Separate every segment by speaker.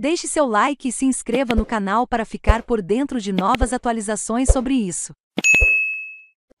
Speaker 1: Deixe seu like e se inscreva no canal para ficar por dentro de novas atualizações sobre isso.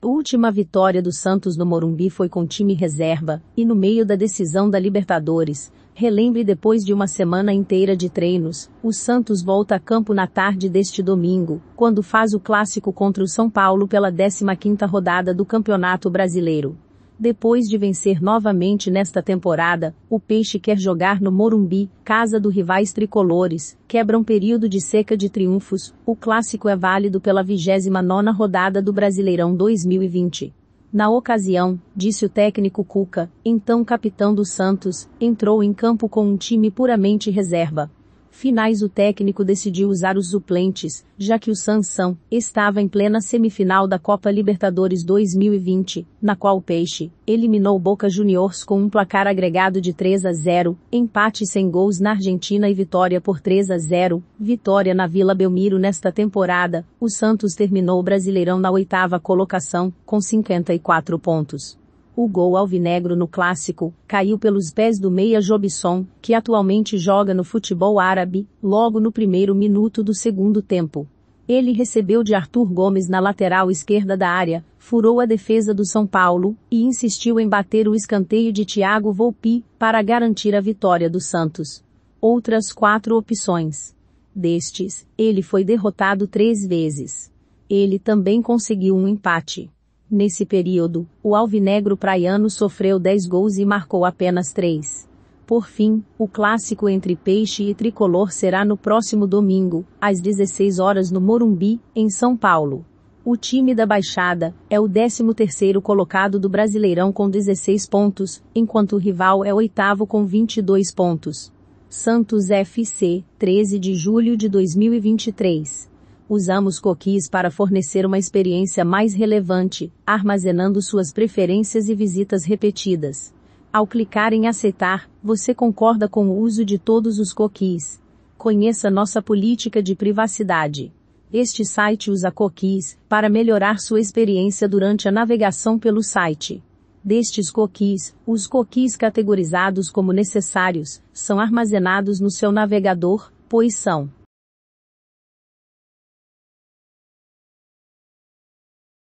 Speaker 1: Última vitória do Santos no Morumbi foi com time reserva, e no meio da decisão da Libertadores, relembre depois de uma semana inteira de treinos, o Santos volta a campo na tarde deste domingo, quando faz o clássico contra o São Paulo pela 15ª rodada do Campeonato Brasileiro. Depois de vencer novamente nesta temporada, o Peixe quer jogar no Morumbi, casa do rivais tricolores, quebra um período de seca de triunfos, o clássico é válido pela 29ª rodada do Brasileirão 2020. Na ocasião, disse o técnico Cuca, então capitão do Santos, entrou em campo com um time puramente reserva finais o técnico decidiu usar os suplentes, já que o Sansão estava em plena semifinal da Copa Libertadores 2020, na qual o Peixe eliminou Boca Juniors com um placar agregado de 3 a 0, empate sem gols na Argentina e vitória por 3 a 0, vitória na Vila Belmiro nesta temporada. O Santos terminou o Brasileirão na oitava colocação, com 54 pontos. O gol alvinegro no clássico caiu pelos pés do meia Jobson, que atualmente joga no futebol árabe, logo no primeiro minuto do segundo tempo. Ele recebeu de Arthur Gomes na lateral esquerda da área, furou a defesa do São Paulo e insistiu em bater o escanteio de Thiago Volpi para garantir a vitória do Santos. Outras quatro opções. Destes, ele foi derrotado três vezes. Ele também conseguiu um empate. Nesse período, o alvinegro praiano sofreu 10 gols e marcou apenas 3. Por fim, o clássico entre Peixe e Tricolor será no próximo domingo, às 16 horas no Morumbi, em São Paulo. O time da Baixada é o 13º colocado do Brasileirão com 16 pontos, enquanto o rival é oitavo com 22 pontos. Santos FC, 13 de julho de 2023 usamos cookies para fornecer uma experiência mais relevante, armazenando suas preferências e visitas repetidas. Ao clicar em aceitar, você concorda com o uso de todos os cookies. Conheça nossa política de privacidade. Este site usa cookies para melhorar sua experiência durante a navegação pelo site. Destes cookies, os cookies categorizados como necessários são armazenados no seu navegador, pois são